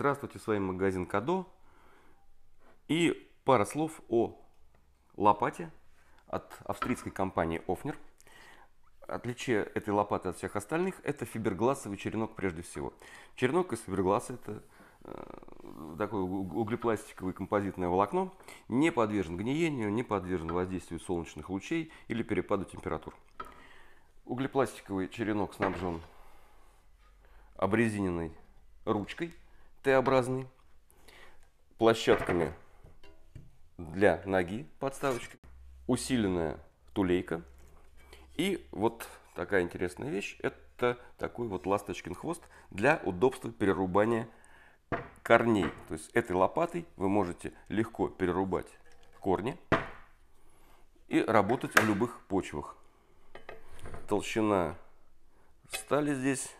Здравствуйте, с вами магазин Кадо. И пара слов о лопате от австрийской компании Офнер. Отличие этой лопаты от всех остальных – это фибергласовый черенок прежде всего. Черенок из фибергласа – это э, такое углепластиковое композитное волокно, не подвержен гниению, не подвержен воздействию солнечных лучей или перепаду температур. Углепластиковый черенок снабжен обрезиненной ручкой – Т-образный, площадками для ноги подставочки, усиленная тулейка и вот такая интересная вещь, это такой вот ласточкин хвост для удобства перерубания корней. То есть этой лопатой вы можете легко перерубать корни и работать в любых почвах. Толщина стали здесь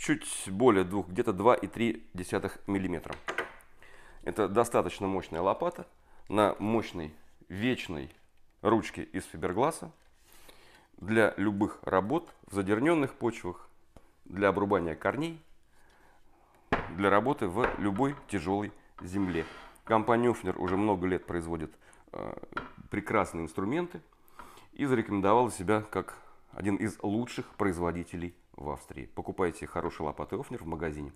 чуть более двух, где-то 2,3 мм. Это достаточно мощная лопата на мощной вечной ручке из фибергласа для любых работ в задерненных почвах, для обрубания корней, для работы в любой тяжелой земле. Компания Юфнер уже много лет производит э, прекрасные инструменты и зарекомендовала себя как один из лучших производителей в Австрии. Покупайте хороший лопатый офнер в магазине.